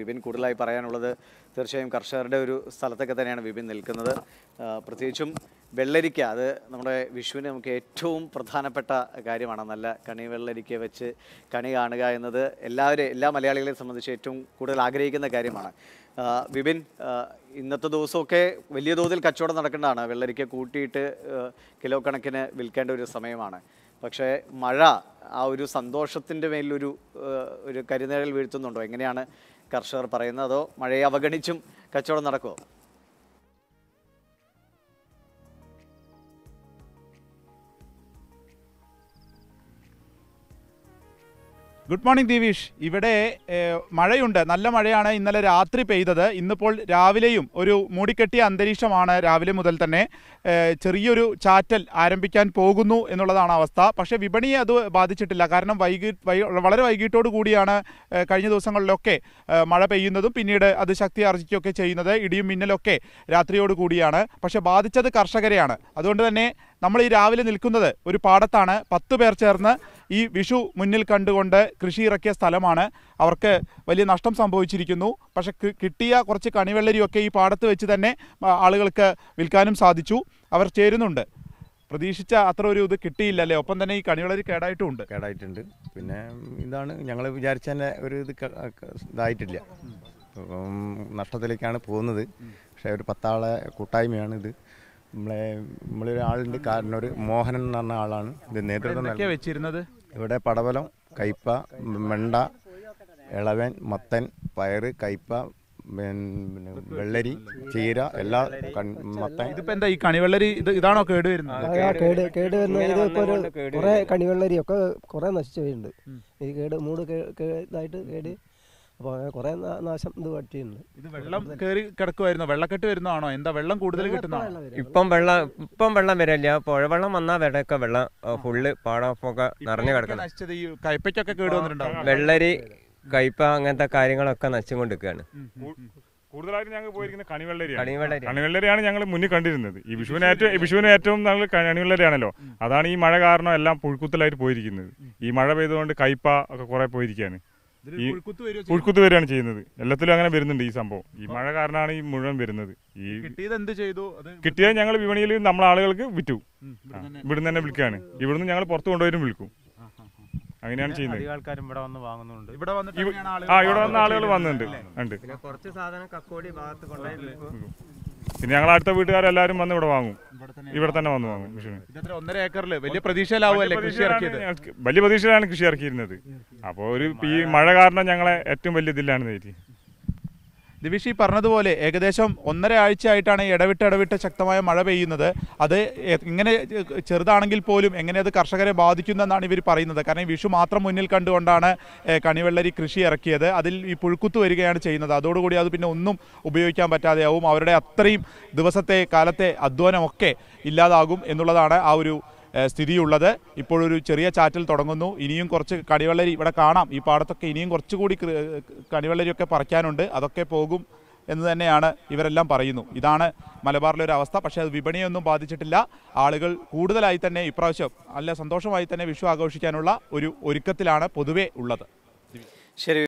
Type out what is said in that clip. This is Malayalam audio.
വിപിൻ കൂടുതലായി പറയാനുള്ളത് തീർച്ചയായും കർഷകരുടെ ഒരു സ്ഥലത്തൊക്കെ തന്നെയാണ് വിപിൻ നിൽക്കുന്നത് പ്രത്യേകിച്ചും വെള്ളരിക്ക അത് നമ്മുടെ വിഷുവിന് നമുക്ക് ഏറ്റവും പ്രധാനപ്പെട്ട കാര്യമാണ് നല്ല കണി വെള്ളരിക്ക വെച്ച് കണി കാണുക എന്നത് എല്ലാവരെയും എല്ലാ മലയാളികളെ സംബന്ധിച്ച് ഏറ്റവും കൂടുതൽ ആഗ്രഹിക്കുന്ന കാര്യമാണ് വിപിൻ ഇന്നത്തെ ദിവസമൊക്കെ വലിയ തോതിൽ കച്ചവടം നടക്കേണ്ടതാണ് വെള്ളരിക്ക കൂട്ടിയിട്ട് കിലോ കണക്കിന് വിൽക്കേണ്ട ഒരു സമയമാണ് പക്ഷേ മഴ ആ ഒരു സന്തോഷത്തിൻ്റെ മേലൊരു ഒരു കരുനേഴൽ വീഴ്ത്തുന്നുണ്ടോ എങ്ങനെയാണ് കർഷകർ പറയുന്നത് അതോ മഴയെ അവഗണിച്ചും കച്ചവടം നടക്കുമോ ഗുഡ് മോർണിംഗ് ദിവീഷ് ഇവിടെ മഴയുണ്ട് നല്ല മഴയാണ് ഇന്നലെ രാത്രി പെയ്തത് ഇന്നിപ്പോൾ രാവിലെയും ഒരു മൂടിക്കെട്ടിയ അന്തരീക്ഷമാണ് രാവിലെ മുതൽ തന്നെ ചെറിയൊരു ചാറ്റൽ ആരംഭിക്കാൻ പോകുന്നു എന്നുള്ളതാണ് അവസ്ഥ പക്ഷേ വിപണിയെ അത് ബാധിച്ചിട്ടില്ല കാരണം വൈകി വളരെ വൈകിട്ടോടു കൂടിയാണ് കഴിഞ്ഞ ദിവസങ്ങളിലൊക്കെ മഴ പെയ്യുന്നതും പിന്നീട് അത് ശക്തി ആർജിക്കുകയൊക്കെ ചെയ്യുന്നത് ഇടിയും മിന്നലൊക്കെ രാത്രിയോട് കൂടിയാണ് പക്ഷേ ബാധിച്ചത് കർഷകരെയാണ് അതുകൊണ്ട് തന്നെ നമ്മൾ ഈ രാവിലെ നിൽക്കുന്നത് ഒരു പാടത്താണ് പത്ത് പേർ ചേർന്ന് ഈ വിഷു മുന്നിൽ കണ്ടുകൊണ്ട് കൃഷി ഇറക്കിയ സ്ഥലമാണ് അവർക്ക് വലിയ നഷ്ടം സംഭവിച്ചിരിക്കുന്നു പക്ഷെ കിട്ടിയ കുറച്ച് കണിവെള്ളരിയൊക്കെ ഈ പാടത്ത് വെച്ച് തന്നെ ആളുകൾക്ക് വിൽക്കാനും സാധിച്ചു അവർ ചേരുന്നുണ്ട് പ്രതീക്ഷിച്ച അത്ര ഒരു ഇത് കിട്ടിയില്ലല്ലേ ഒപ്പം തന്നെ ഈ കണിവെള്ളരി കേടായിട്ടുണ്ട് കേടായിട്ടുണ്ട് പിന്നെ ഇതാണ് ഞങ്ങൾ വിചാരിച്ച ഒരു ഇത് ഇതായിട്ടില്ല നഷ്ടത്തിലേക്കാണ് പോകുന്നത് പക്ഷേ ഒരു പത്താളെ കൂട്ടായ്മയാണ് ഇത് നമ്മളെ നമ്മളൊരാളുണ്ട് കാരണം ഒരു മോഹനൻ എന്ന് പറഞ്ഞ ആളാണ് ഇത് നേതൃത്വം വെച്ചിരുന്നത് ഇവിടെ പടവലം കയ്പ മെണ്ട ഇളവൻ മത്തൻ പയറ് കയ്പ പിന്നെ വെള്ളരി ചീര എല്ലാ മത്തൻ ഇതിപ്പോ എന്താ ഈ കണിവെള്ളരി ഇത് ഇതാണോ കേട് വരുന്നത് കേട് കേട് വരുന്നത് കുറെ കണിവെള്ളരി ഒക്കെ കുറെ നശിച്ചു പോയിട്ടുണ്ട് ഇത് കേട് മൂട് ഇതായിട്ട് കേട് അപ്പോൾ അങ്ങനെ കുറേ നാശം ഇത് പറ്റിയിട്ടുണ്ട് ഇത് വെള്ളം കയറി കിടക്കുമായിരുന്നു വെള്ളക്കെട്ട് വരുന്നതാണോ എന്താ വെള്ളം കൂടുതൽ കിട്ടുന്ന ഇപ്പം വെള്ളം ഇപ്പം വെള്ളം വരില്ല വെള്ളം വന്നാൽ വരൊക്കെ വെള്ളം ഫുള്ള് പാടമൊക്കെ നിറഞ്ഞു കിടക്കണം കയ്പ്പയ്ക്കൊക്കെ ഈ കേട് വന്നിട്ടുണ്ടാവും വെള്ളരി കയ്പ അങ്ങനത്തെ കാര്യങ്ങളൊക്കെ കൊണ്ടിരിക്കുകയാണ് കൂടുതലായിട്ട് ഞങ്ങൾ പോയിരിക്കുന്നത് കണിവെള്ളരിയാണ് കണിവെള്ളരിയാണ് ഞങ്ങൾ മുന്നിൽ കണ്ടിരുന്നത് ഈ വിഷുവിന് ഏറ്റവും വിഷുവിന് ഏറ്റവും ഞങ്ങൾ കണിവെള്ളരിയാണല്ലോ അതാണ് ഈ മഴ കാരണം എല്ലാം പുഴുക്കുത്തലായിട്ട് പോയിരിക്കുന്നത് ഈ മഴ പെയ്തുകൊണ്ട് കയ്പ ഒക്കെ കുറെ പോയിരിക്കുകയാണ് ഈ പുഴുക്കുത്ത് വരികയാണ് ചെയ്യുന്നത് എല്ലാത്തിലും അങ്ങനെ വരുന്നുണ്ട് ഈ സംഭവം ഈ മഴ കാരണമാണ് ഈ മുഴുവൻ വരുന്നത് ഈ കിട്ടിയത് എന്ത് ചെയ്തു കിട്ടിയത് ഞങ്ങൾ വിപണിയിൽ നമ്മളെ ആളുകൾക്ക് വിറ്റു ഇവിടുന്ന് തന്നെ വിൽക്കുകയാണ് ഇവിടുന്ന് ഞങ്ങൾ പുറത്തു കൊണ്ടുവരും വിൽക്കും അങ്ങനെയാണ് ചെയ്യുന്നത് ആൾക്കാരും വന്ന് ആ ഇവിടെ വന്ന ആളുകൾ വന്നിട്ടുണ്ട് ഉണ്ട് കുറച്ച് സാധനം കക്കോടി ഭാഗത്ത് പിന്നെ ഞങ്ങൾ അടുത്ത വീട്ടുകാരെല്ലാരും വന്ന് ഇവിടെ വാങ്ങും ഇവിടെ തന്നെ വന്ന് വാങ്ങും കൃഷി ഒന്നര ഏക്കറിൽ വലിയ പ്രതീക്ഷയിലാവുമല്ലേ കൃഷി വലിയ പ്രതീക്ഷയിലാണ് കൃഷി ഇറക്കിയിരുന്നത് അപ്പോൾ ഒരു ഈ മഴ കാരണം ഞങ്ങളെ ഏറ്റവും വലിയ ഇതിലാണ് നേരി ദിവിഷി പറഞ്ഞതുപോലെ ഏകദേശം ഒന്നര ആഴ്ചയായിട്ടാണ് ഇടവിട്ട് ഇടവിട്ട് ശക്തമായ മഴ പെയ്യുന്നത് അത് ഇങ്ങനെ ചെറുതാണെങ്കിൽ പോലും എങ്ങനെ അത് കർഷകരെ ബാധിക്കുന്നെന്നാണ് ഇവർ പറയുന്നത് കാരണം വിഷു മാത്രം മുന്നിൽ കണ്ടുകൊണ്ടാണ് കണിവെള്ളരി കൃഷി ഇറക്കിയത് അതിൽ ഈ പുഴുക്കുത്ത് വരികയാണ് ചെയ്യുന്നത് അതോടുകൂടി അത് പിന്നെ ഒന്നും ഉപയോഗിക്കാൻ പറ്റാതെയാവും അവരുടെ അത്രയും ദിവസത്തെ കാലത്തെ അധ്വാനമൊക്കെ ഇല്ലാതാകും എന്നുള്ളതാണ് ആ ഒരു സ്ഥിതിയുള്ളത് ഇപ്പോഴൊരു ചെറിയ ചാറ്റൽ തുടങ്ങുന്നു ഇനിയും കുറച്ച് കടിവെള്ളരി ഇവിടെ കാണാം ഈ പാടത്തൊക്കെ ഇനിയും കുറച്ചുകൂടി കടിവെള്ളരിയൊക്കെ പറിക്കാനുണ്ട് അതൊക്കെ പോകും എന്ന് തന്നെയാണ് ഇവരെല്ലാം പറയുന്നു ഇതാണ് മലബാറിലെ ഒരു അവസ്ഥ പക്ഷേ അത് വിപണിയൊന്നും ബാധിച്ചിട്ടില്ല ആളുകൾ കൂടുതലായി തന്നെ ഇപ്രാവശ്യം നല്ല സന്തോഷമായി തന്നെ വിഷു ആഘോഷിക്കാനുള്ള ഒരു ഒരുക്കത്തിലാണ് പൊതുവേ ഉള്ളത് ശരി